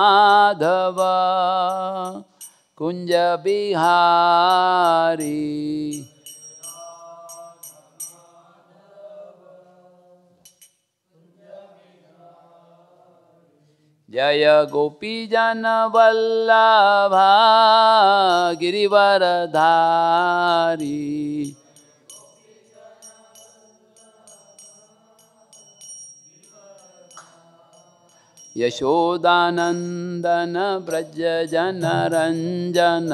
माधव कुंज बिहारी जय गोपी जन वल्लभा धारी यशोदानन्दन व्रजन रञ्जन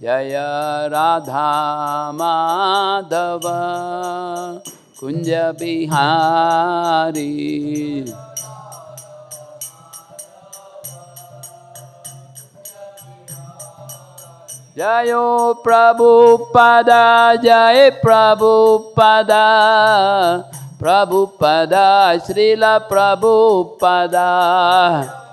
जय Radhamadhav कुञ्जपि Jayo Prabhupada, Jai Prabhupada, Prabhupada, Srila Prabhupada.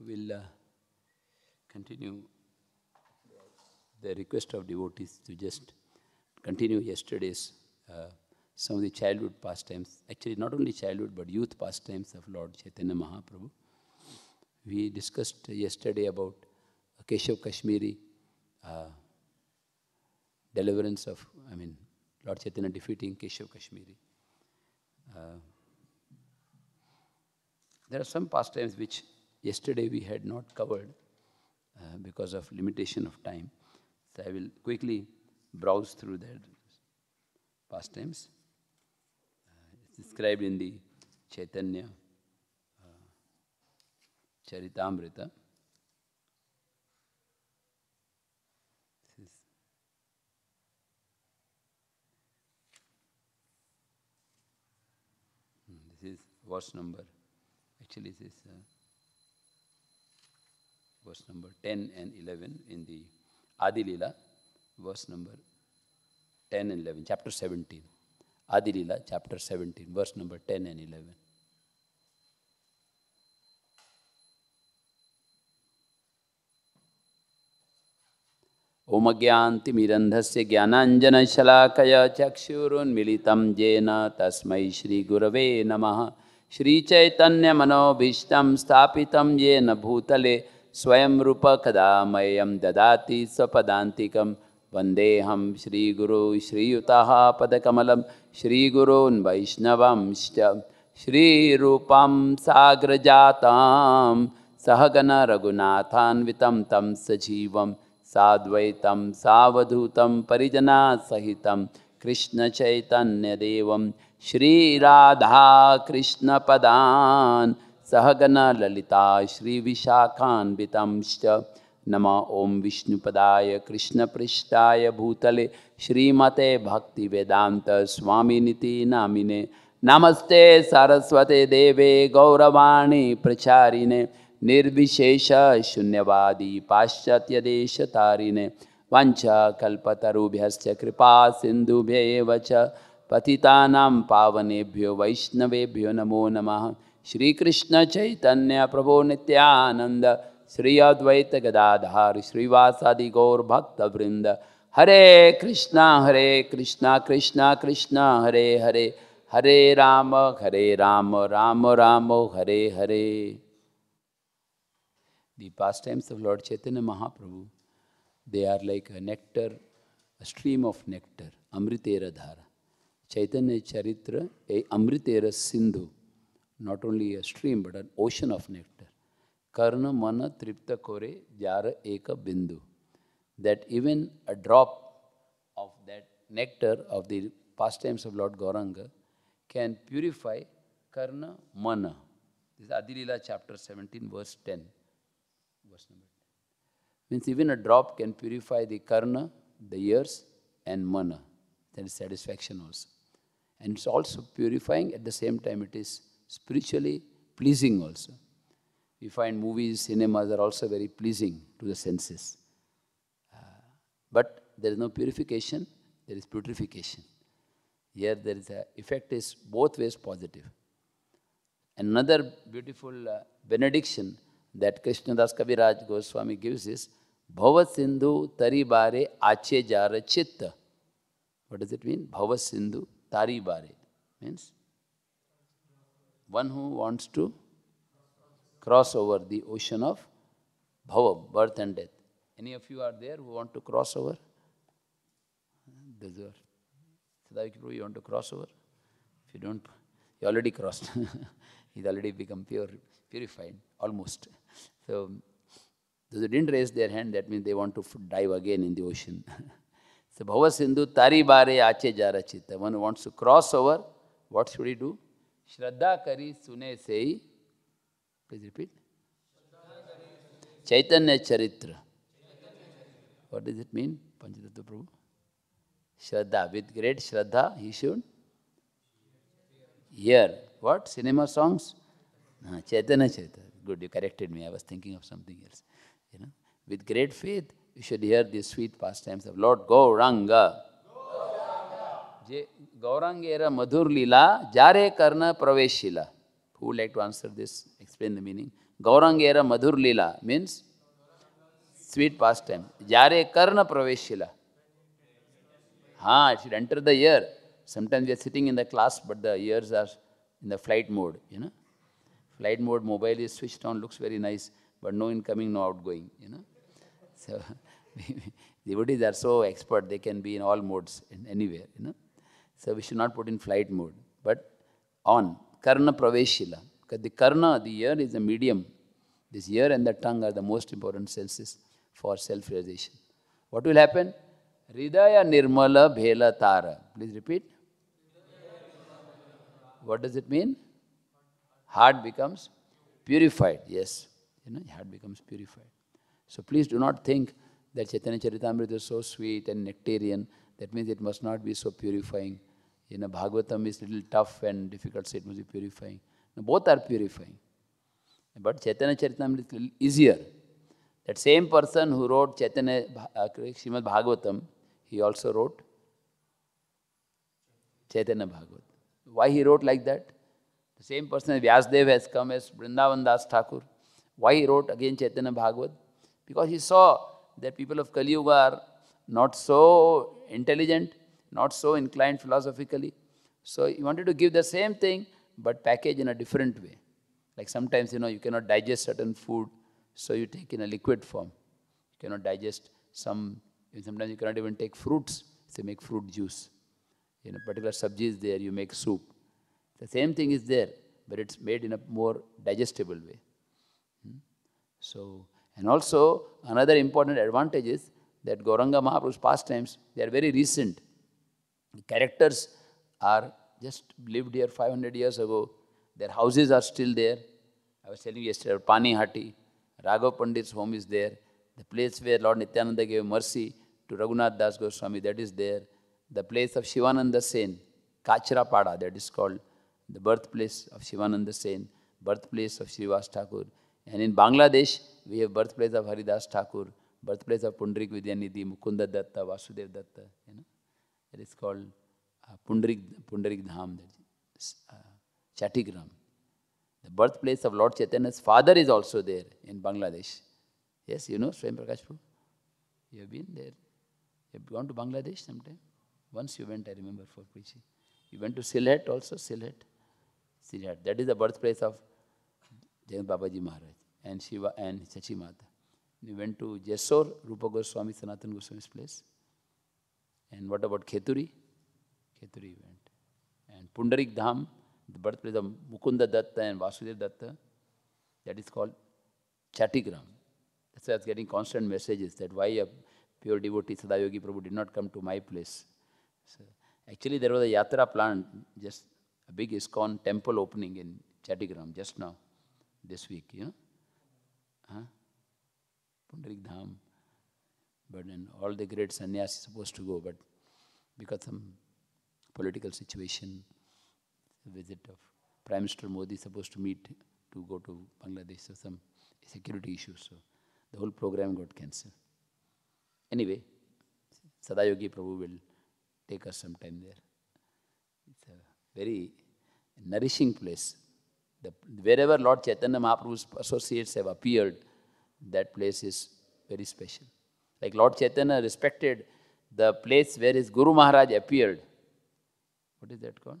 Billah. continue the request of devotees to just continue yesterday's uh, some of the childhood pastimes, actually not only childhood but youth pastimes of Lord Chaitanya Mahaprabhu. We discussed yesterday about Keshav Kashmiri, uh, deliverance of, I mean, Lord Chaitanya defeating Keshav Kashmiri. Uh, there are some pastimes which yesterday we had not covered, uh, because of limitation of time. So I will quickly browse through the pastimes. Uh, it's described in the Chaitanya uh, Charitamrita. Hmm, verse number. Actually, this is uh, verse number 10 and 11 in the Adi Lila, verse number 10 and 11, chapter 17. Adi Lila, chapter 17, verse number 10 and 11. ओमज्ञान्तिमिरन्धस्य ज्ञानाञ्जनशलाकया चक्षुरुन्मिलितं येन तस्मै श्रीगुरवे नमः श्रीचैतन्यमनोभीष्टं स्थापितं येन भूतले स्वयं रूप कदा ददाति स्वपदान्तिकं वन्देऽहं श्रीगुरु श्रीयुतः पदकमलं श्रीगुरोन्वैष्णवंश्च श्रीरूपं साग्रजातां सहगनरघुनाथान्वितं तं सजीवं साद्वैतं सावधूतं परिजनासहितं कृष्णचैतन्यदेवं श्रीराधाकृष्णपदान् सहगना ललिता श्री विशाखान्वितंश्च नम ओं विष्णुपदाय कृष्णपृष्ठा भूतले श्रीमते भक्तिवेदांत स्वामिनिति नामिने नमस्ते सरस्वते देवे गौरवाणी प्रचारिणे निर्विशेष शून्यवादी पाश्चात्य देश तारिणे कल्पतरुभ्य कृपा सिंधुभ्य पतितानां पावनेभ्यो वैष्णवेभ्यो नमो नमः श्री कृष्ण चैतन्य प्रभो नित्यानंद श्री अद्वैत गदाधार श्रीवासादि गौर भक्त वृंद हरे कृष्णा हरे कृष्णा कृष्णा कृष्णा हरे हरे हरे राम हरे राम राम राम हरे हरे The pastimes of Lord Chaitanya Mahaprabhu, they are like a nectar, a stream of nectar, Amritera Dhara. Chaitanya Charitra, a Amritera Sindhu. not only a stream but an ocean of nectar. Karna mana tripta kore jara eka bindu. That even a drop of that nectar of the pastimes of Lord Gauranga can purify karna mana. This is Adilila chapter 17 verse 10. Verse number 10. Means even a drop can purify the karna, the ears and mana. That is satisfaction also. And it's also purifying at the same time it is spiritually pleasing also. We find movies, cinemas are also very pleasing to the senses. Uh, but there is no purification, there is putrefaction. Here there is a effect is both ways positive. Another beautiful uh, benediction that Krishna Das Kaviraj Goswami gives is Bhava Sindhu Taribare Ache Jara Chitta. What does it mean? Bhava Sindhu Taribare means one who wants to cross over the ocean of bhava, birth and death. Any of you are there who want to cross over? Those are. you want to cross over? If you don't, you already crossed. He's already become pure, purified, almost. So, those who didn't raise their hand, that means they want to dive again in the ocean. so, Bhava Sindhu Tari Bare Ache Jara Chitta. One who wants to cross over, what should he do? श्रद्धा करी सुने से ही please repeat Chaitanya Charitra what does it mean Panchadatta Prabhu shraddha with great shraddha he should hear what cinema songs हाँ Chaitanya Charitra good you corrected me I was thinking of something else you know with great faith you should hear this sweet pastimes of Lord Gauranga जे गौरांगेर मधुर लीला जारे कर्ण प्रवेश लीला who like to answer this explain the meaning गौरांगेर मधुर लीला मीन्स स्वीट पास टाइम जारे कर्ण प्रवेश शीला हाँ should enter the ear sometimes we are sitting in the class but the ears are in the flight mode है ना flight mode mobile is switch on looks very nice but no incoming no outgoing है ना so deities are so expert they can be in all modes in anywhere है ना So we should not put in flight mode, but on. Karna praveshila. Because the karna, the ear, is the medium. This ear and the tongue are the most important senses for self-realization. What will happen? Ridaya nirmala bhela tara. Please repeat. What does it mean? Heart becomes purified. Yes. You know, heart becomes purified. So please do not think that Chaitanya Charitamrita is so sweet and nectarian. That means it must not be so purifying. You know, Bhagavatam is a little tough and difficult, so it must be purifying. Now, both are purifying. But Chaitanya Charitam is little easier. That same person who wrote Chaitanya uh, Srimad Bhagavatam, he also wrote Chaitanya Bhagavat. Why he wrote like that? The same person Vyasadeva has come as Vrindavan Das Thakur. Why he wrote again Chaitanya Bhagavat? Because he saw that people of Kali Yuga are not so intelligent not so inclined philosophically. So he wanted to give the same thing, but package in a different way. Like sometimes, you know, you cannot digest certain food, so you take in a liquid form. You cannot digest some, sometimes you cannot even take fruits, so you make fruit juice. You know, particular subject is there, you make soup. The same thing is there, but it's made in a more digestible way. Hmm? So, and also another important advantage is that Goranga Mahaprabhu's pastimes, they are very recent characters are just lived here 500 years ago. Their houses are still there. I was telling you yesterday, Panihati, Raghav Pandit's home is there. The place where Lord Nityananda gave mercy to Raghunath Das Goswami, that is there. The place of Shivananda Sen, Kachrapada, that is called the birthplace of Shivananda Sen, birthplace of Srivas Thakur. And in Bangladesh, we have birthplace of Haridas Thakur, birthplace of Pundrik Vidyanidhi, Mukunda Datta, Vasudev Datta. You know? It is called uh, Pundarik, Pundarik Dham, uh, Chattigram. The birthplace of Lord Chaitanya's father is also there in Bangladesh. Yes, you know Swami Prakash Prabhu? You have been there. You have gone to Bangladesh sometime? Once you went, I remember, for preaching. You went to Silhet also, Silhet. Silhet. That is the birthplace of Jagannath Babaji Maharaj and Shiva and Chachi Mata. We went to Jessore, Rupa Goswami, Sanatan Goswami's place. And what about Kheturi? Kheturi went. And Pundarik Dham, the birthplace of Mukunda Datta and Vasudeva Datta, that is called Chatigram. That's why I was getting constant messages that why a pure devotee, Sadayogi Prabhu, did not come to my place. So actually, there was a Yatra planned, just a big ISKCON temple opening in Chatigram just now, this week, you know. Huh? Pundarik Dham. But all the great sannyas is supposed to go, but because some political situation, the visit of Prime Minister Modi is supposed to meet to go to Bangladesh, so some security issues. So the whole program got cancelled. Anyway, Sadayogi Prabhu will take us some time there. It's a very nourishing place. The, wherever Lord Chaitanya Mahaprabhu's associates have appeared, that place is very special. Like Lord Chaitanya respected the place where his Guru Maharaj appeared. What is that called?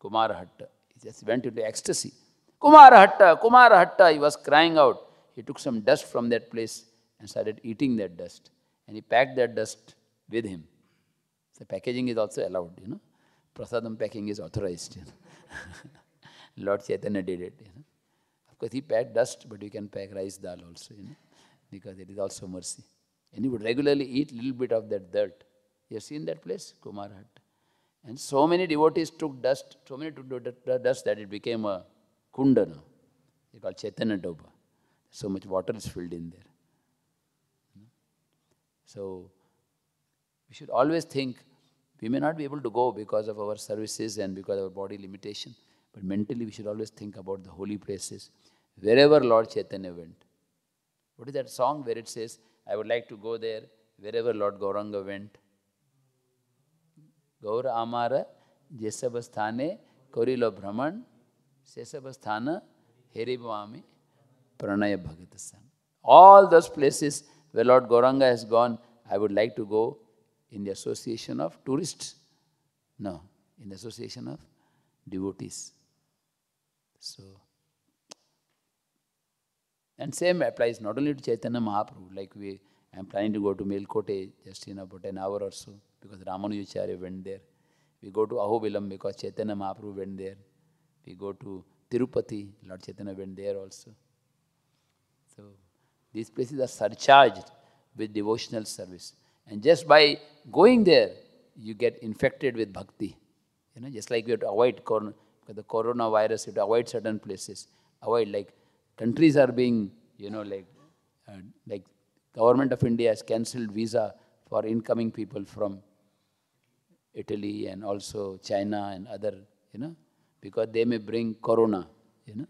Kumarahatta. He just went into ecstasy. Kumarahatta, Kumarahatta, he was crying out. He took some dust from that place and started eating that dust. And he packed that dust with him. The packaging is also allowed, you know. Prasadam packing is authorized. You know? Lord Chaitanya did it. You know. Of course, he packed dust, but you can pack rice dal also, you know because it is also mercy. And he would regularly eat a little bit of that dirt. You have seen that place? Kumarhat. And so many devotees took dust, so many took dust that it became a kundana. They call Chaitanya Doba. So much water is filled in there. So we should always think we may not be able to go because of our services and because of our body limitation, but mentally we should always think about the holy places. Wherever Lord Chaitanya went, what is that song where it says, I would like to go there wherever Lord Gauranga went? Gaura Amara Jesabasthane Korilo Brahman Sesabasthana Heribwami Pranaya Bhagatasam. All those places where Lord Gauranga has gone, I would like to go in the association of tourists. No, in the association of devotees. So, and same applies not only to Chaitanya Mahaprabhu, like we, I'm planning to go to Melkote just in about an hour or so, because Ramanujacharya went there. We go to Ahobilam because Chaitanya Mahaprabhu went there. We go to Tirupati, Lord Chaitanya went there also. So these places are surcharged with devotional service. And just by going there, you get infected with bhakti. You know, just like you have to avoid corona, the coronavirus, you have to avoid certain places. Avoid like countries are being, you know, like, uh, like government of India has cancelled visa for incoming people from Italy and also China and other, you know, because they may bring corona, you know.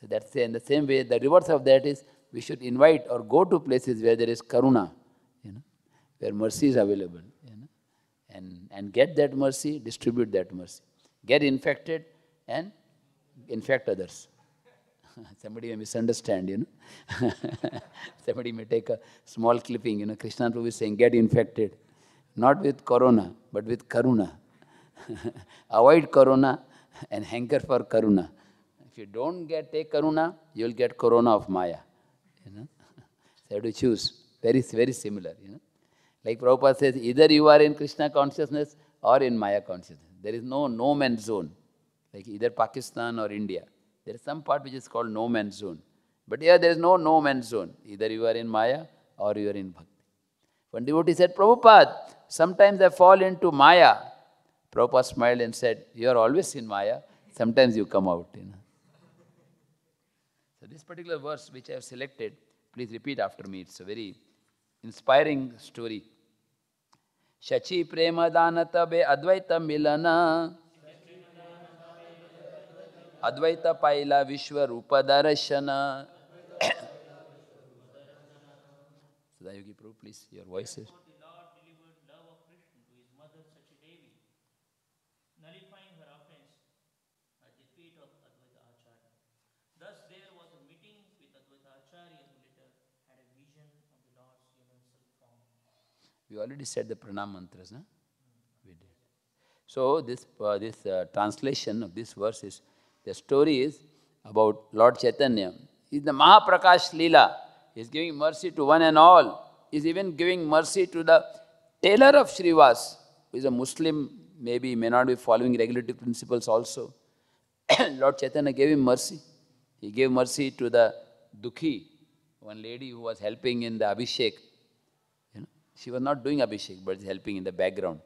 So that's the, in the same way, the reverse of that is we should invite or go to places where there is karuna, you know, where mercy is available, you know, and, and get that mercy, distribute that mercy. Get infected and infect others. Somebody may misunderstand, you know. Somebody may take a small clipping, you know. Krishna Prabhu is saying, get infected. Not with corona, but with karuna. Avoid corona and hanker for karuna. If you don't get take karuna, you'll get corona of maya. You know? so you have to choose. Very, very similar, you know. Like Prabhupada says, either you are in Krishna consciousness or in Maya consciousness. There is no no man's zone, like either Pakistan or India. There is some part which is called no man's zone. But here there is no no man's zone. Either you are in Maya or you are in Bhakti. One devotee said, Prabhupada, sometimes I fall into Maya. Prabhupada smiled and said, You are always in Maya. Sometimes you come out. You know. So, this particular verse which I have selected, please repeat after me. It's a very inspiring story. Shachi prema danatabe advaita milana. ಅದ್ವೈತ ಪೈಲ ವಿಶ್ವರೂಪ ದರ್ಶನ Sadayugi Prabhu, please, your voices. We already said the pranam mantras, huh? We did. So this, uh, this uh, translation of this verse is The story is about Lord Chaitanya. He's the Mahaprakash Leela. He's giving mercy to one and all. He's even giving mercy to the tailor of Srivas, who is a Muslim, maybe may not be following regulative principles also. Lord Chaitanya gave him mercy. He gave mercy to the Dukhi, one lady who was helping in the Abhishek. You know, she was not doing Abhishek, but helping in the background.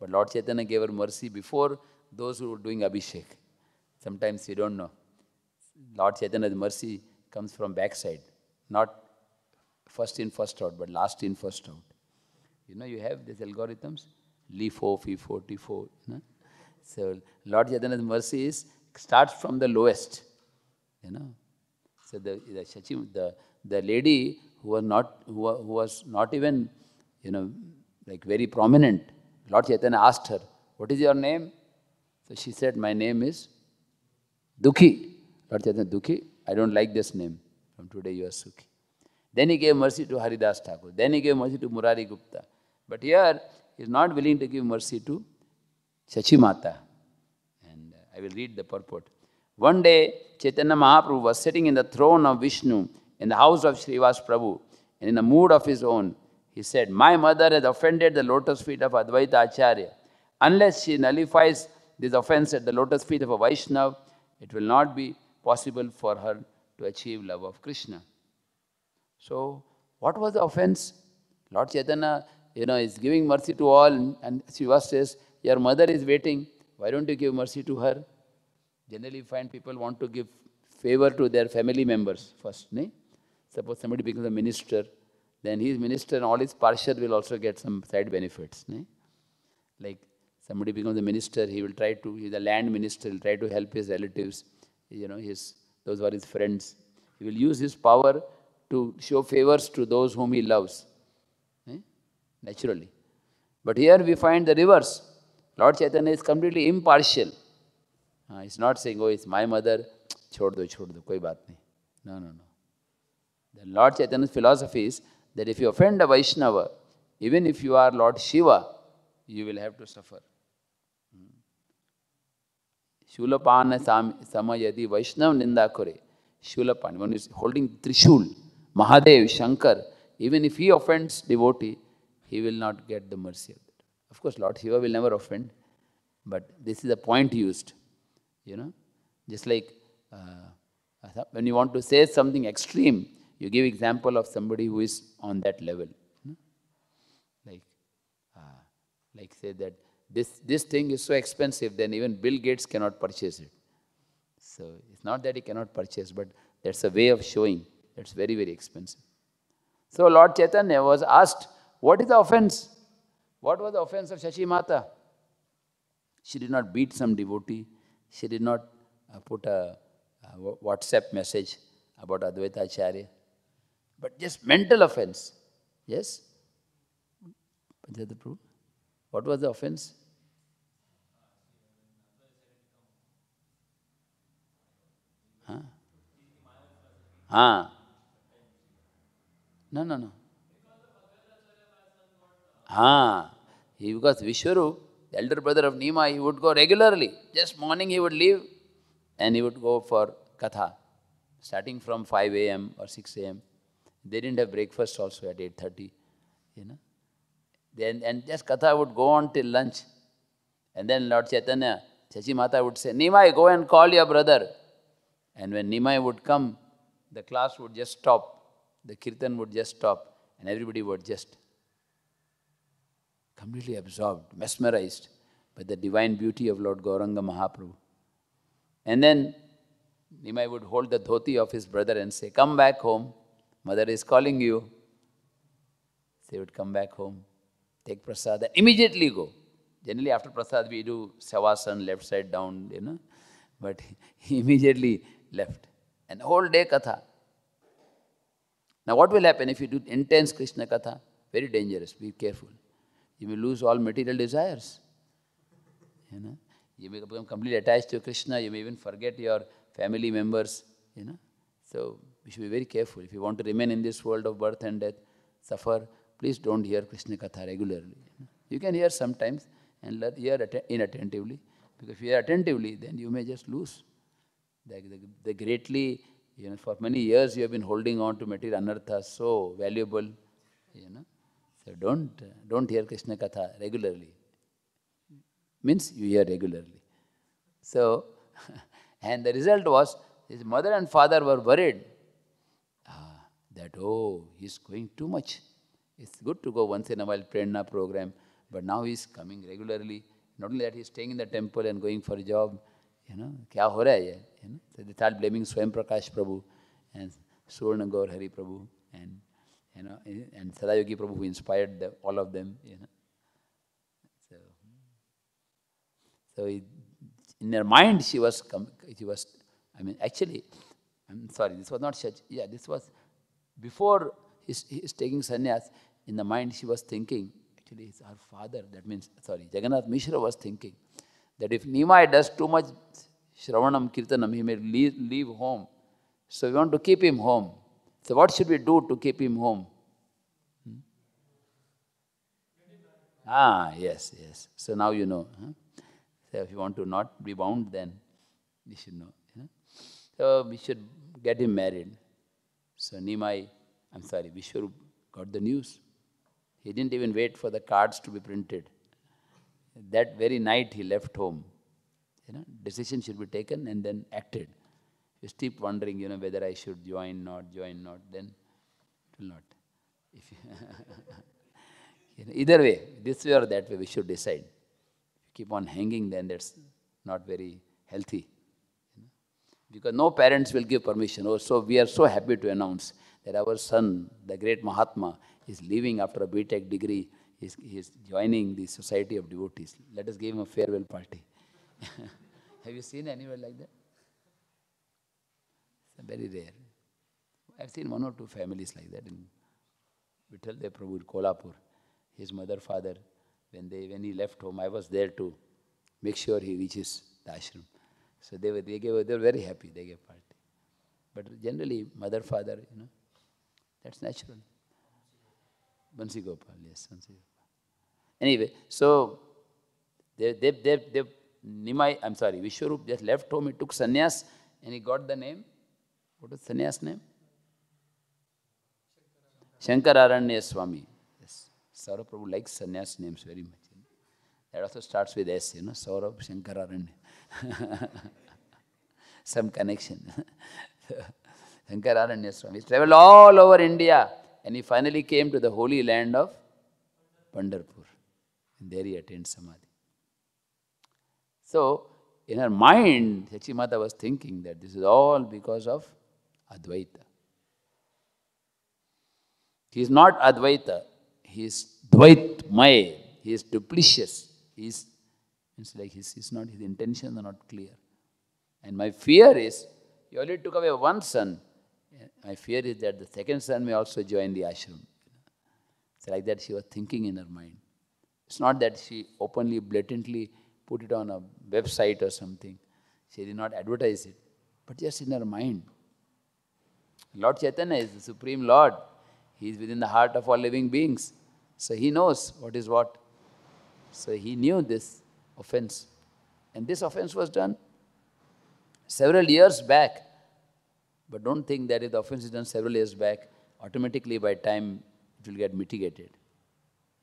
But Lord Chaitanya gave her mercy before those who were doing Abhishek. Sometimes you don't know. Lord Chaitanya's mercy comes from backside, not first in, first out, but last in, first out. You know, you have these algorithms, LIFO, FIFO, TIFO. No? So Lord Chaitanya's mercy is, starts from the lowest, you know. So the, the, the, the lady who was not, who, who was not even, you know, like very prominent, Lord Chaitanya asked her, what is your name? So she said, my name is Dukhi. Lord Chaitanya, Dukhi, I don't like this name. From today you are Sukhi. Then he gave mercy to Haridas Thakur. Then he gave mercy to Murari Gupta. But here, he is not willing to give mercy to Shachimata. And uh, I will read the purport. One day, Chaitanya Mahaprabhu was sitting in the throne of Vishnu in the house of Srivas Prabhu. And in a mood of his own, he said, My mother has offended the lotus feet of Advaita Acharya. Unless she nullifies this offense at the lotus feet of a Vaishnav, it will not be possible for her to achieve love of Krishna. So, what was the offense? Lord Chaitanya, you know, is giving mercy to all, and Shiva says, Your mother is waiting, why don't you give mercy to her? Generally, find people want to give favor to their family members first. Ne? Suppose somebody becomes a minister, then his minister and all his parshad will also get some side benefits. Ne? Like Somebody becomes a minister, he will try to, he's a land minister, he'll try to help his relatives, you know, his, those are his friends. He will use his power to show favors to those whom he loves, eh? naturally. But here we find the reverse. Lord Chaitanya is completely impartial. Uh, he's not saying, oh, it's my mother, chhod do, chhod do, koi baat nahi. No, no, no. The Lord Chaitanya's philosophy is that if you offend a Vaishnava, even if you are Lord Shiva, you will have to suffer. Shulapana Samayadi Vaishnav Nindakore. Shulapana, when he's holding Trishul, Mahadev, Shankar, even if he offends devotee, he will not get the mercy of that. Of course, Lord Shiva will never offend, but this is a point used. You know, just like uh, when you want to say something extreme, you give example of somebody who is on that level. You know? Like, uh, like say that this, this thing is so expensive, then even Bill Gates cannot purchase it. So it's not that he cannot purchase, but that's a way of showing It's very, very expensive. So Lord Chaitanya was asked, What is the offense? What was the offense of Shashi Mata? She did not beat some devotee. She did not uh, put a, a, WhatsApp message about Advaita Acharya. But just mental offense. Yes? What was the offense? Ah. No, no, no. Ah. He, because Vishwaru, the elder brother of Nima, he would go regularly. Just morning he would leave and he would go for Katha, starting from 5 a.m. or 6 a.m. They didn't have breakfast also at 8.30, you know. Then, and just Katha would go on till lunch. And then Lord Chaitanya, Chachi Mata would say, Nimai, go and call your brother. And when Nimai would come, the class would just stop, the kirtan would just stop, and everybody would just completely absorbed, mesmerized by the divine beauty of Lord Gauranga Mahaprabhu. And then Nimai would hold the dhoti of his brother and say, Come back home, mother is calling you. They would come back home, take prasad, and immediately go. Generally, after prasad, we do savasana, left side down, you know, but immediately left and whole day katha. Now what will happen if you do intense Krishna katha? Very dangerous, be careful. You will lose all material desires. You know, you may become completely attached to Krishna, you may even forget your family members, you know. So we should be very careful. If you want to remain in this world of birth and death, suffer, please don't hear Krishna Katha regularly. You can hear sometimes and hear inattentively. Because if you hear attentively, then you may just lose. They, the greatly, you know, for many years you have been holding on to material anartha, so valuable, you know. So don't, don't hear Krishna Katha regularly. Means you hear regularly. So, and the result was his mother and father were worried ah, that, oh, he's going too much. It's good to go once in a while, prerna program, but now he's coming regularly. Not only that, he's staying in the temple and going for a job, you know, kya ho you know? they start blaming Swam Prakash Prabhu and Surna Gaur Hari Prabhu and you know and Sadayogi Prabhu who inspired the, all of them, you know. So, in her mind she was she was I mean actually I'm sorry, this was not such yeah, this was before his, his taking sannyas, in the mind she was thinking, actually it's her father, that means sorry, Jagannath Mishra was thinking that if Nimai does too much Shravanam Kirtanam, he may leave, leave home. So we want to keep him home. So what should we do to keep him home? Hmm? Ah, yes, yes. So now you know. Huh? So if you want to not be bound, then you should know. Huh? So we should get him married. So Nimai, I'm sorry, Vishwarup got the news. He didn't even wait for the cards to be printed. That very night he left home. You know, decision should be taken and then acted. You keep wondering, you know, whether I should join, not join, not. Then it will not. If you know, either way, this way or that way, we should decide. If you keep on hanging, then that's not very healthy. You know? Because no parents will give permission. Oh, so we are so happy to announce that our son, the great Mahatma, is leaving after a BTEC degree He's, he's joining the Society of Devotees. Let us give him a farewell party. Have you seen anywhere like that? It's very rare. I've seen one or two families like that in Vithaldev Prabhu in Kolhapur. His mother, father, when, they, when he left home, I was there to make sure he reaches the ashram. So they were, they, gave, they were very happy, they gave party. But generally, mother, father, you know, that's natural. Bansi Gopal, yes, Bansi Gopal. Anyway, so they, they, they, they, Nimai, I'm sorry, Vishwarup just left home, he took sannyas and he got the name. What is sannyas name? Shankararanya Swami. Yes. Saurabh Prabhu likes sannyas names very much. That also starts with S, you know, Saurabh Shankararanya. Some connection. Shankararanya Swami. He traveled all over India and he finally came to the holy land of Pandharpur and there he attained samadhi. So, in her mind, Yachimata was thinking that this is all because of Advaita. He is not Advaita, he is Dvaitmaya, he is duplicious. He is, it's like his, not, his intentions are not clear. And my fear is, he only took away one son. My fear is that the second son may also join the ashram. It's like that she was thinking in her mind. It's not that she openly, blatantly put it on a website or something. She did not advertise it, but just in her mind. Lord Chaitanya is the Supreme Lord. He is within the heart of all living beings. So he knows what is what. So he knew this offense. And this offense was done several years back. But don't think that if the offense is done several years back, automatically by time it will get mitigated.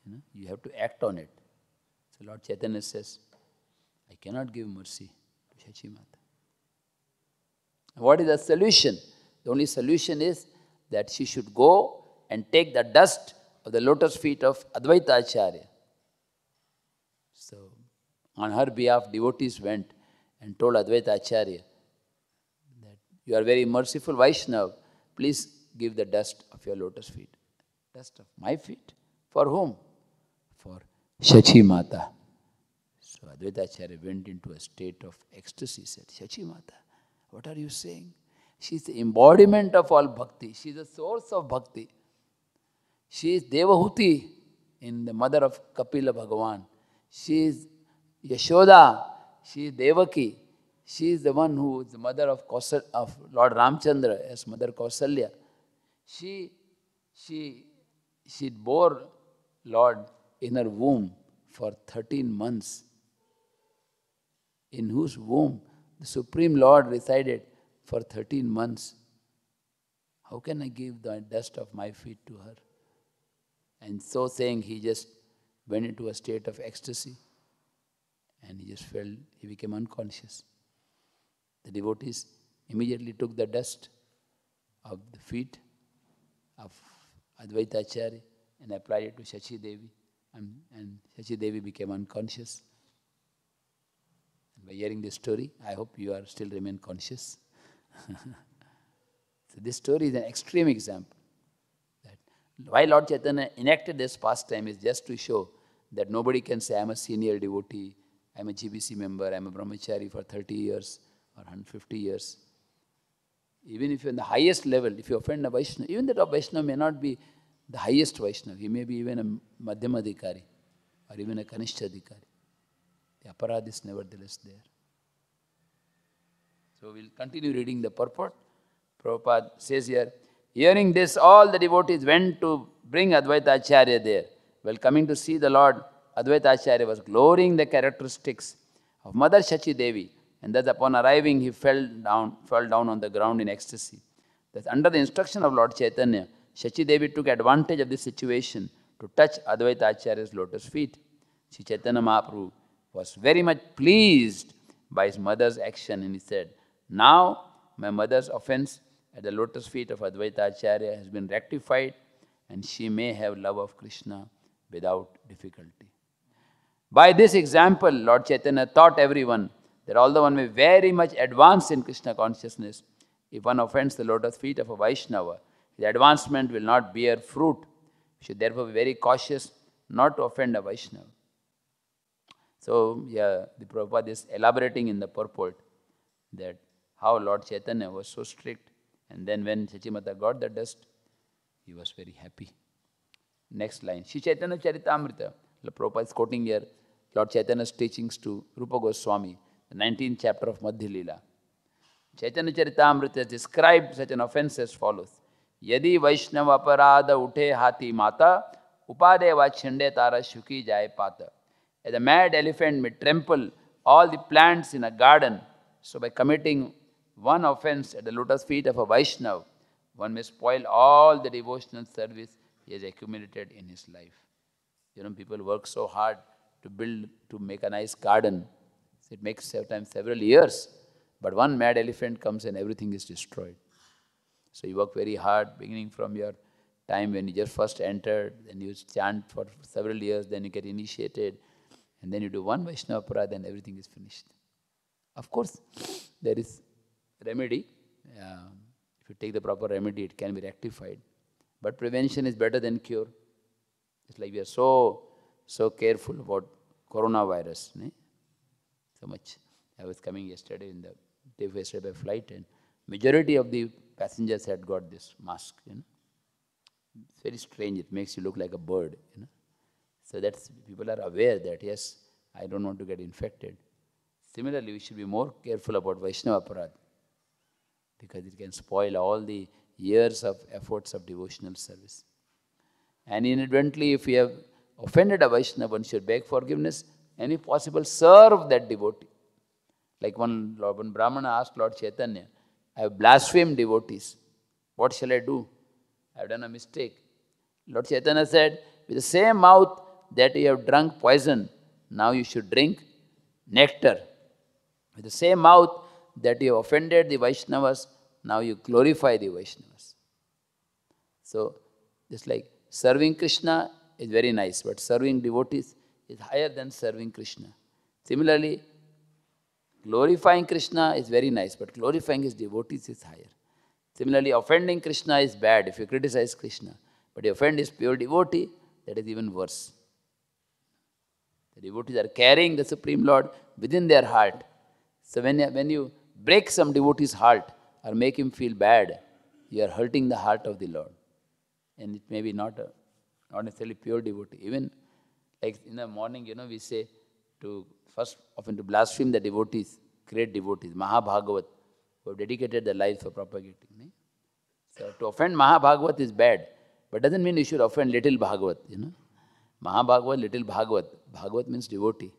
You know, you have to act on it. So Lord Chaitanya says, I cannot give mercy to Shachimata. What is the solution? The only solution is that she should go and take the dust of the lotus feet of Advaita Acharya. So, on her behalf, devotees went and told Advaita Acharya that you are very merciful Vaishnav, please give the dust of your lotus feet. Dust of my feet? For whom? Shachi Mata. So Advaita Acharya went into a state of ecstasy, said, Shachi Mata, what are you saying? She is the embodiment of all bhakti. She is the source of bhakti. She is Devahuti in the mother of Kapila Bhagavan. She is Yashoda. She is Devaki. She is the one who is the mother of, Kausal, of Lord Ramchandra as Mother Kausalya. She, she, she bore Lord in her womb for 13 months, in whose womb the Supreme Lord resided for 13 months. How can I give the dust of my feet to her? And so saying, he just went into a state of ecstasy and he just fell, he became unconscious. The devotees immediately took the dust of the feet of Advaita Acharya and applied it to Shachi Devi. And, and Devi became unconscious. And by hearing this story, I hope you are still remain conscious. so this story is an extreme example. That why Lord Chaitanya enacted this pastime is just to show that nobody can say, I'm a senior devotee, I'm a GBC member, I'm a brahmachari for 30 years or 150 years. Even if you're in the highest level, if you offend a Vaishnava, even that of Vaishnava may not be the highest Vaishnava. He may be even a Madhyamadikari or even a dikari. The aparad is nevertheless there. So we'll continue reading the purport. Prabhupada says here, hearing this, all the devotees went to bring Advaita Acharya there. While coming to see the Lord, Advaita Acharya was glorying the characteristics of Mother Shachi Devi. And thus upon arriving, he fell down, fell down on the ground in ecstasy. Thus under the instruction of Lord Chaitanya, Shachi Devi took advantage of this situation to touch Advaita Acharya's lotus feet. Sri Chaitanya Mahaprabhu was very much pleased by his mother's action and he said, Now my mother's offense at the lotus feet of Advaita Acharya has been rectified and she may have love of Krishna without difficulty. By this example, Lord Chaitanya taught everyone that although one may very much advance in Krishna consciousness, if one offends the lotus feet of a Vaishnava, his advancement will not bear fruit. We should therefore be very cautious not to offend a Vaishnava. So, yeah, the Prabhupada is elaborating in the purport that how Lord Chaitanya was so strict and then when Sachimata got the dust, he was very happy. Next line, Shri Chaitanya Charitamrita. Prabhupada is quoting here Lord Chaitanya's teachings to Rupa Goswami, the 19th chapter of Madhya Lila. Chaitanya Charitamrita described such an offense as follows. यदि वैष्णव अपराध उठे hati mata Upadeva Chinde Tara Shuki Jayapata. As mad elephant may trample all the plants in a garden, so by committing one offense at the lotus feet of a Vaishnav, one may spoil all the devotional service he has accumulated in his life. You know, people work so hard to build, to make a nice garden. It makes sometimes several years, but one mad elephant comes and everything is destroyed. So you work very hard, beginning from your time when you just first entered, then you chant for several years, then you get initiated, and then you do one Vaishnavapara, then everything is finished. Of course, there is remedy. Uh, if you take the proper remedy, it can be rectified. But prevention is better than cure. It's like we are so, so careful about coronavirus. Ne? So much. I was coming yesterday in the day yesterday by flight and Majority of the passengers had got this mask, you know. It's very strange. It makes you look like a bird, you know. So that's, people are aware that, yes, I don't want to get infected. Similarly, we should be more careful about Vaishnava Aparad because it can spoil all the years of efforts of devotional service. And inadvertently, if we have offended a Vaishnava, one should beg forgiveness and if possible serve that devotee. Like one, one Brahmana asked Lord Chaitanya, I have blasphemed devotees. What shall I do? I have done a mistake. Lord Chaitanya said, With the same mouth that you have drunk poison, now you should drink nectar. With the same mouth that you have offended the Vaishnavas, now you glorify the Vaishnavas. So, just like serving Krishna is very nice, but serving devotees is higher than serving Krishna. Similarly, glorifying Krishna is very nice, but glorifying his devotees is higher. Similarly, offending Krishna is bad if you criticize Krishna, but you offend his pure devotee, that is even worse. The devotees are carrying the Supreme Lord within their heart. So when, when you break some devotee's heart or make him feel bad, you are hurting the heart of the Lord. And it may be not, a, not necessarily pure devotee. Even like in the morning, you know, we say, to first often to blaspheme the devotees, great devotees, Mahabhagavat, who have dedicated their lives for propagating. me, So to offend Mahabhagavat is bad, but doesn't mean you should offend little Bhagavat, you know. Mahabhagavat, little Bhagavat. Bhagavat means devotee.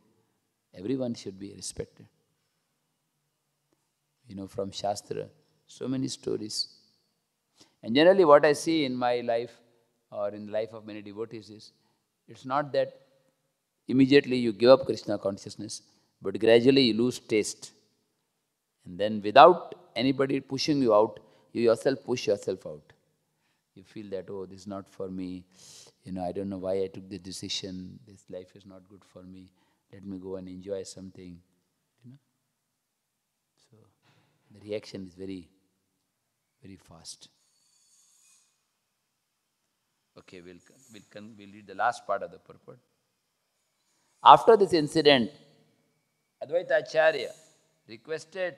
Everyone should be respected. You know, from Shastra, so many stories. And generally, what I see in my life or in the life of many devotees is it's not that Immediately you give up Krishna consciousness, but gradually you lose taste. And then without anybody pushing you out, you yourself push yourself out. You feel that, oh, this is not for me. You know, I don't know why I took this decision. This life is not good for me. Let me go and enjoy something. You know? So the reaction is very, very fast. Okay, we'll, we'll, we'll read the last part of the purport. After this incident, Advaita Acharya requested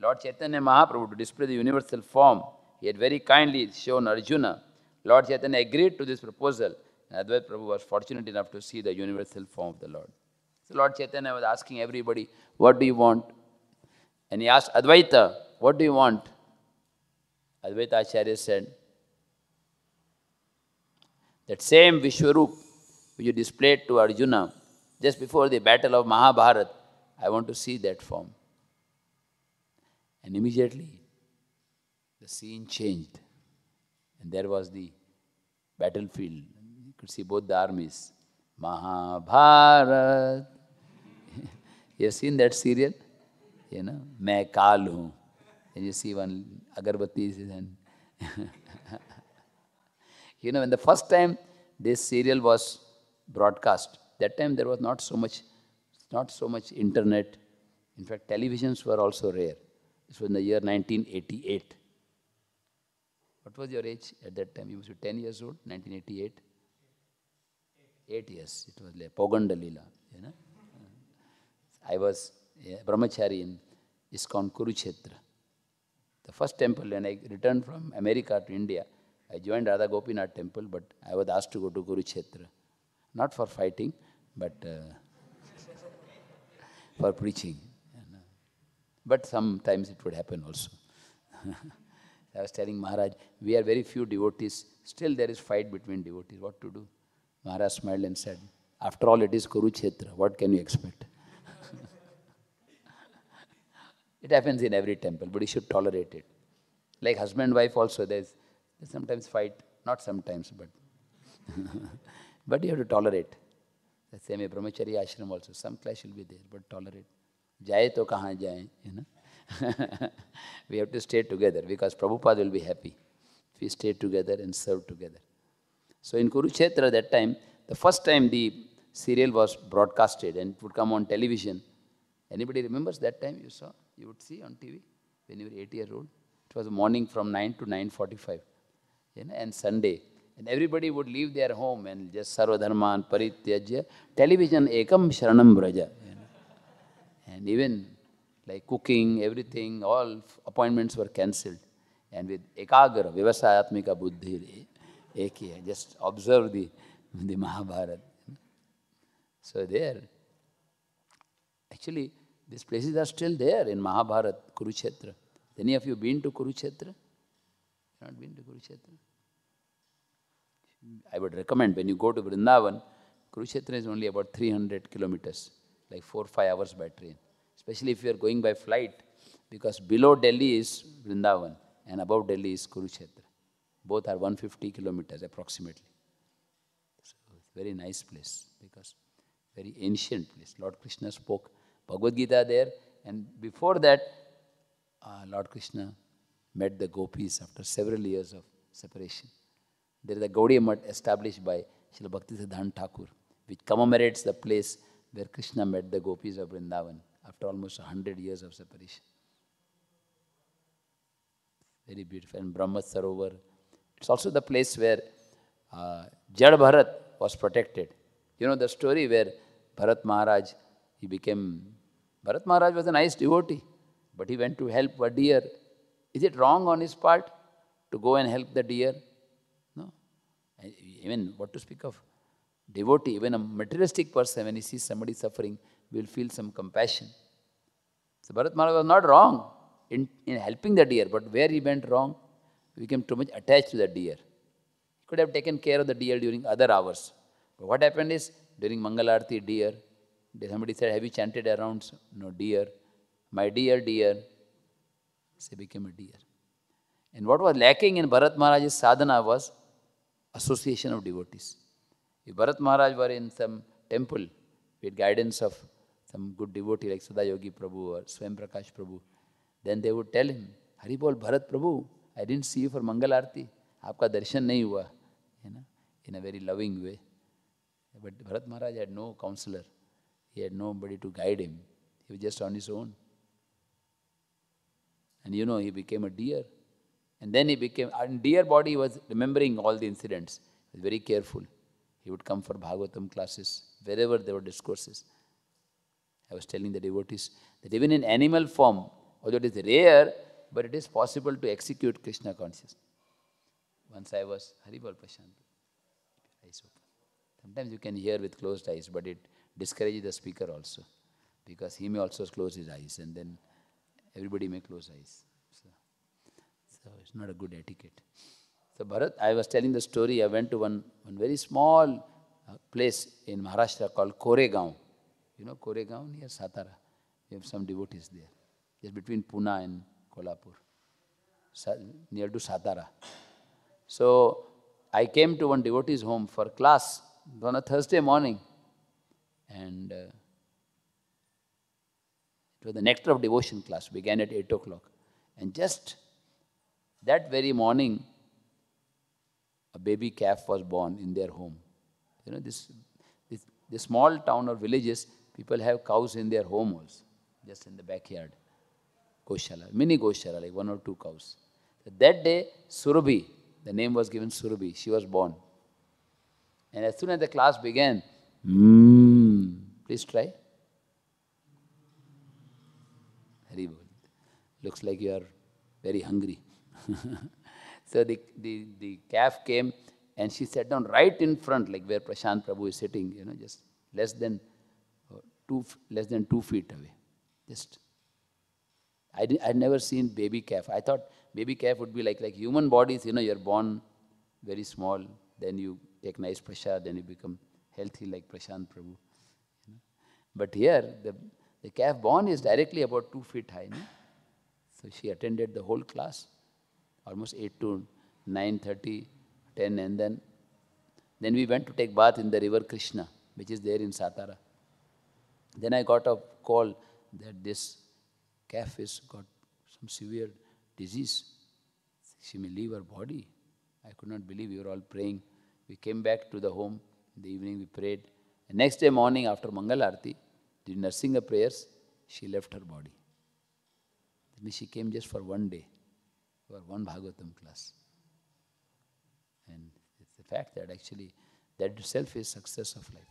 Lord Chaitanya Mahaprabhu to display the universal form. He had very kindly shown Arjuna. Lord Chaitanya agreed to this proposal, and Advaita Prabhu was fortunate enough to see the universal form of the Lord. So Lord Chaitanya was asking everybody, What do you want? And he asked Advaita, What do you want? Advaita Acharya said, That same Vishwarup which you displayed to Arjuna just before the battle of Mahabharata, I want to see that form. And immediately, the scene changed. And there was the battlefield. You could see both the armies. Mahabharat. you have seen that serial? You know, Main Kal Hoon. And you see one Agarbatti and you know, when the first time this serial was broadcast, that time there was not so much, not so much internet. In fact, televisions were also rare. This was in the year 1988. What was your age at that time? You must be 10 years old, 1988. Eight years. It was like Pogandalila. You know? I was yeah, brahmachari in iskon Kurukshetra. The first temple when I returned from America to India, I joined Radha Gopinath temple, but I was asked to go to Kurukshetra. Not for fighting, but uh, for preaching. But sometimes it would happen also. I was telling Maharaj, we are very few devotees. Still there is fight between devotees. What to do? Maharaj smiled and said, after all it is Kurukshetra. What can you expect? it happens in every temple, but you should tolerate it. Like husband wife also, there's, there's sometimes fight. Not sometimes, but... but you have to tolerate the same brahmachari ashram also. Some clash will be there, but tolerate. Jai to kahan jai, you know. we have to stay together because Prabhupada will be happy if we stay together and serve together. So in Kurukshetra that time, the first time the serial was broadcasted and it would come on television. Anybody remembers that time you saw? You would see on TV when you were eight year old. It was morning from 9 to 9.45 you know, and Sunday And everybody would leave their home and just Sarvadharman Parityajya. Television ekam sharanam braja. And even like cooking, everything, all appointments were cancelled. And with ekagra, vivasayatmika buddhi, ekya, just observe the, the mahabharat So there, actually, these places are still there in mahabharat Kurukshetra. Any of you been to Kurukshetra? Not been to Kurukshetra? I would recommend when you go to Vrindavan, Kurukshetra is only about 300 kilometers, like 4 5 hours by train. Especially if you are going by flight, because below Delhi is Vrindavan and above Delhi is Kurukshetra. Both are 150 kilometers approximately. So very nice place because very ancient place. Lord Krishna spoke Bhagavad Gita there, and before that, uh, Lord Krishna met the gopis after several years of separation. There is a Gaudiya Mutt established by Srila Bhakti Siddhanta Thakur, which commemorates the place where Krishna met the gopis of Vrindavan after almost 100 years of separation. Very beautiful. And Brahma Sarovar. It's also the place where uh, Jad Bharat was protected. You know the story where Bharat Maharaj, he became... Bharat Maharaj was a nice devotee, but he went to help a deer. Is it wrong on his part to go and help the deer? Even what to speak of devotee, even a materialistic person, when he sees somebody suffering, will feel some compassion. So Bharat Maharaj was not wrong in, in helping the deer, but where he went wrong, he became too much attached to the deer. He could have taken care of the deer during other hours. But what happened is, during Mangalarti, deer, somebody said, have you chanted around? No, deer. My dear, dear. So he became a deer. And what was lacking in Bharat Maharaj's sadhana was association of devotees. If Bharat Maharaj were in some temple with guidance of some good devotee like Sadayogi Prabhu or Swam Prakash Prabhu, then they would tell him, Haribol Bharat Prabhu, I didn't see you for Mangal Aarti. Aapka darshan nahi hua. You know, in a very loving way. But Bharat Maharaj had no counselor. He had nobody to guide him. He was just on his own. And you know, he became a deer. And then he became, And dear body, was remembering all the incidents. He was very careful. He would come for Bhagavatam classes, wherever there were discourses. I was telling the devotees that even in animal form, although it is rare, but it is possible to execute Krishna consciousness. Once I was Haribal Prashant, eyes Sometimes you can hear with closed eyes, but it discourages the speaker also because he may also close his eyes and then everybody may close eyes. It's not a good etiquette. So Bharat, I was telling the story, I went to one, one very small uh, place in Maharashtra called Koregaon. You know Koregaon near Satara. We have some devotees there. It's between Pune and Kolhapur, Sa near to Satara. So I came to one devotee's home for class on a Thursday morning. And uh, it was the nectar of devotion class, began at 8 o'clock. And just that very morning, a baby calf was born in their home. You know, this, this, this small town or villages, people have cows in their home also, just in the backyard. Goshala, mini Goshala, like one or two cows. That day, Surabhi, the name was given Surabhi, she was born. And as soon as the class began, hmm, please try. Looks like you are very hungry. so the, the, the calf came and she sat down right in front, like where Prashant Prabhu is sitting, you know, just less than uh, two, less than two feet away. Just, I I'd never seen baby calf. I thought baby calf would be like, like human bodies, you know, you're born very small, then you take nice prashad, then you become healthy like Prashant Prabhu. You know? But here, the, the calf born is directly about two feet high. So she attended the whole class almost 8 to 9.30, 10 and then then we went to take bath in the river Krishna, which is there in Satara. Then I got a call that this calf has got some severe disease. She may leave her body. I could not believe we were all praying. We came back to the home. In the evening we prayed. next day morning after Mangalarti, did nursing her prayers, she left her body. she came just for one day for one Bhagavatam class. And it's the fact that actually that itself is success of life.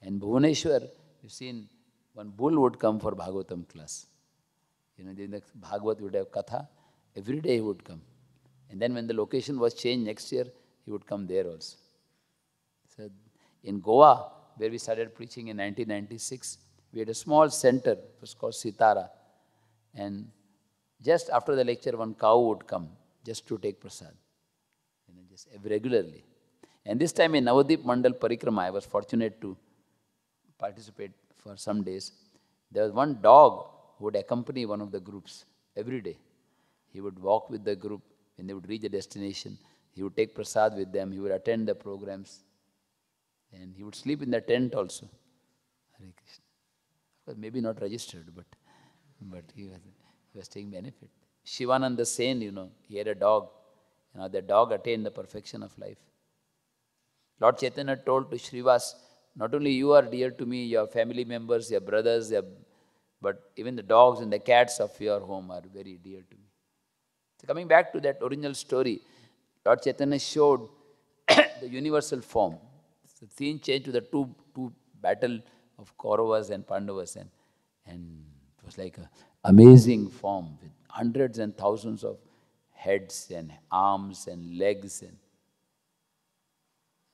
And Bhuvaneshwar, you've seen one bull would come for Bhagavatam class. You know, the Bhagavat would have katha, every day he would come. And then when the location was changed next year, he would come there also. So in Goa, where we started preaching in 1996, we had a small center, it was called Sitara. And just after the lecture, one cow would come just to take prasad, you know, just regularly. And this time in Navadip Mandal Parikrama, I was fortunate to participate for some days. There was one dog who would accompany one of the groups every day. He would walk with the group when they would reach a destination. He would take prasad with them. He would attend the programs. And he would sleep in the tent also. Hare Krishna. Well, maybe not registered, but, but he was. He was taking benefit. Shivananda Sen, you know, he had a dog. You know, the dog attained the perfection of life. Lord Chaitanya told to Srivas, not only you are dear to me, your family members, your brothers, your, but even the dogs and the cats of your home are very dear to me. So coming back to that original story, Lord Chaitanya showed the universal form. The scene changed to the two, two battle of Kauravas and Pandavas and, and it was like a amazing form with hundreds and thousands of heads and arms and legs and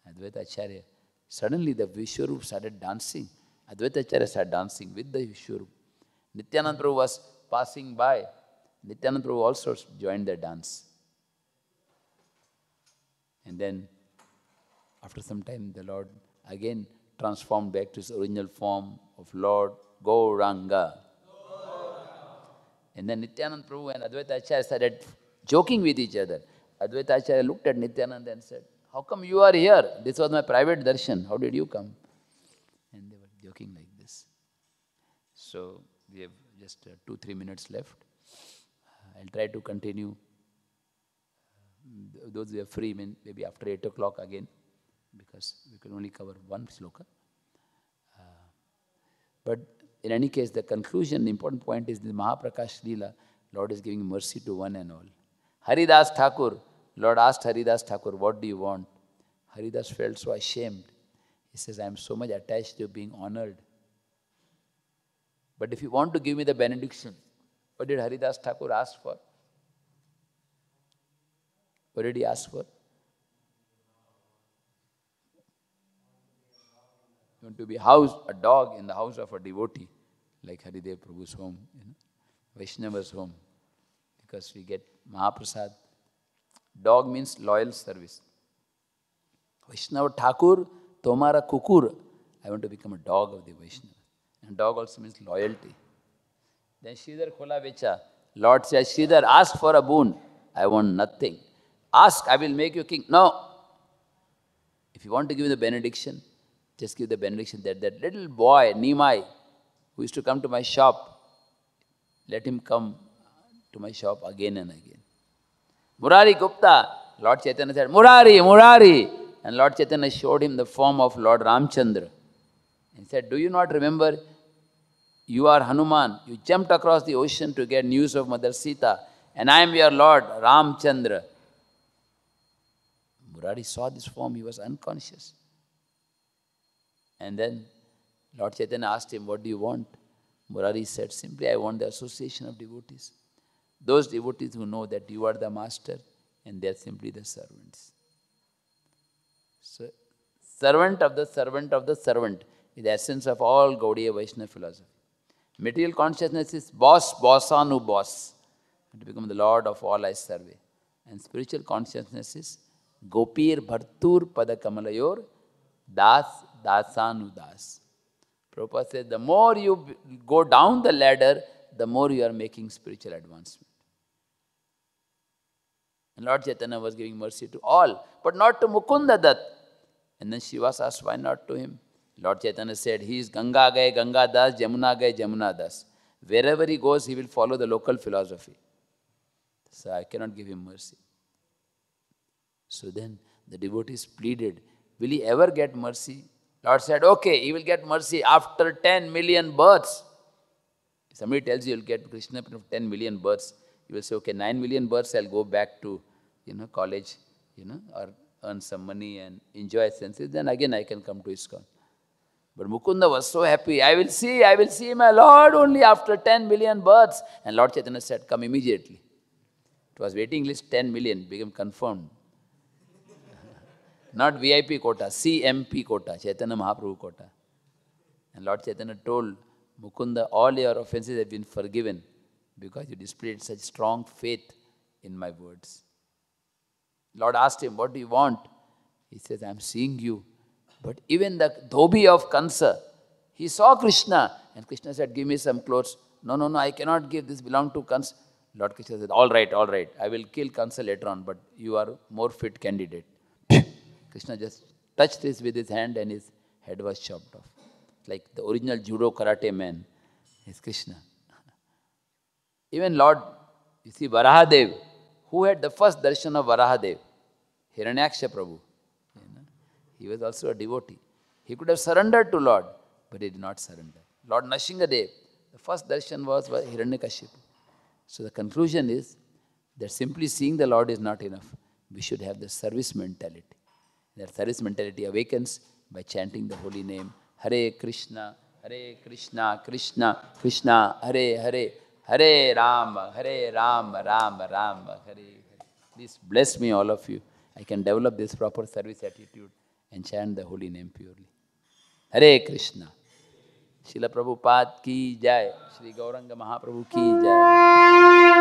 Advaita Acharya. Suddenly the Vishwarup started dancing. Advaita Acharya started dancing with the Vishwarup. Nityanand Prabhu was passing by. Nityanand Prabhu also joined the dance. And then after some time the Lord again transformed back to his original form of Lord Gauranga. And then Nityanand Prabhu and Advaita Acharya started joking with each other. Advaita Acharya looked at Nityanand and said, How come you are here? This was my private darshan. How did you come? And they were joking like this. So we have just uh, two, three minutes left. Uh, I'll try to continue. Those who are free, maybe after 8 o'clock again, because we can only cover one sloka. Uh, but in any case, the conclusion, the important point is the Mahaprakash Leela, Lord is giving mercy to one and all. Haridas Thakur, Lord asked Haridas Thakur, what do you want? Haridas felt so ashamed. He says, I am so much attached to being honored. But if you want to give me the benediction, what did Haridas Thakur ask for? What did he ask for? You want to be housed, a dog in the house of a devotee like Haridev Prabhu's home, you know, Vaishnava's home, because we get Mahaprasad. Dog means loyal service. Vaishnava Thakur, Tomara Kukur. I want to become a dog of the Vaishnava. And dog also means loyalty. Then Sridhar Khola Vecha. Lord says, Sridhar, ask for a boon. I want nothing. Ask, I will make you king. No. If you want to give the benediction, just give the benediction that that little boy, Nimai, who used to come to my shop, let him come to my shop again and again. Murari Gupta, Lord Chaitanya said, Murari, Murari. And Lord Chaitanya showed him the form of Lord Ramchandra. He said, Do you not remember? You are Hanuman. You jumped across the ocean to get news of Mother Sita. And I am your Lord, Ramchandra. Murari saw this form. He was unconscious. And then Lord Chaitanya asked him, What do you want? Murari said, Simply, I want the association of devotees. Those devotees who know that you are the master and they are simply the servants. So, servant of the servant of the servant is the essence of all Gaudiya Vaishnava philosophy. Material consciousness is boss, bossanu boss. To become the lord of all I serve. And spiritual consciousness is gopir bhartur pada kamalayor das dasanu das. Prabhupada said, the more you go down the ladder, the more you are making spiritual advancement. And Lord Chaitanya was giving mercy to all, but not to Mukunda And then Shivas asked, why not to him? Lord Chaitanya said, he is Ganga Gay, Ganga Das, Jamuna Gay, Jamuna Das. Wherever he goes, he will follow the local philosophy. So I cannot give him mercy. So then the devotees pleaded, will he ever get mercy? Lord said, okay, you will get mercy after 10 million births. If somebody tells you you'll get Krishna after 10 million births, you will say, okay, 9 million births, I'll go back to, you know, college, you know, or earn some money and enjoy senses. Then again, I can come to ISKCON. But Mukunda was so happy. I will see, I will see my Lord only after 10 million births. And Lord Chaitanya said, come immediately. It was waiting list 10 million, became confirmed. Not VIP quota, CMP quota, Chaitanya Mahaprabhu quota. And Lord Chaitanya told Mukunda, all your offenses have been forgiven because you displayed such strong faith in my words. Lord asked him, What do you want? He says, I'm seeing you. But even the dhobi of Kansa, he saw Krishna. And Krishna said, Give me some clothes. No, no, no, I cannot give. This belong to Kansa. Lord Krishna said, All right, all right. I will kill Kansa later on, but you are more fit candidate. Krishna just touched this with his hand and his head was chopped off. Like the original judo karate man is Krishna. Even Lord, you see Varahadev, who had the first darshan of Varahadev, Hiranyaksha Prabhu. He was also a devotee. He could have surrendered to Lord, but he did not surrender. Lord Nashingadev, the first darshan was Hiranyakashipu. So the conclusion is that simply seeing the Lord is not enough. We should have the service mentality. their service mentality awakens by chanting the holy name Hare Krishna, Hare Krishna, Krishna, Krishna, Hare Hare, Hare Rama, Hare Rama, Rama Rama, Hare Hare. Please bless me, all of you. I can develop this proper service attitude and chant the holy name purely. Hare Krishna. Srila Prabhupada ki jai. Sri Gauranga Mahaprabhu ki jai.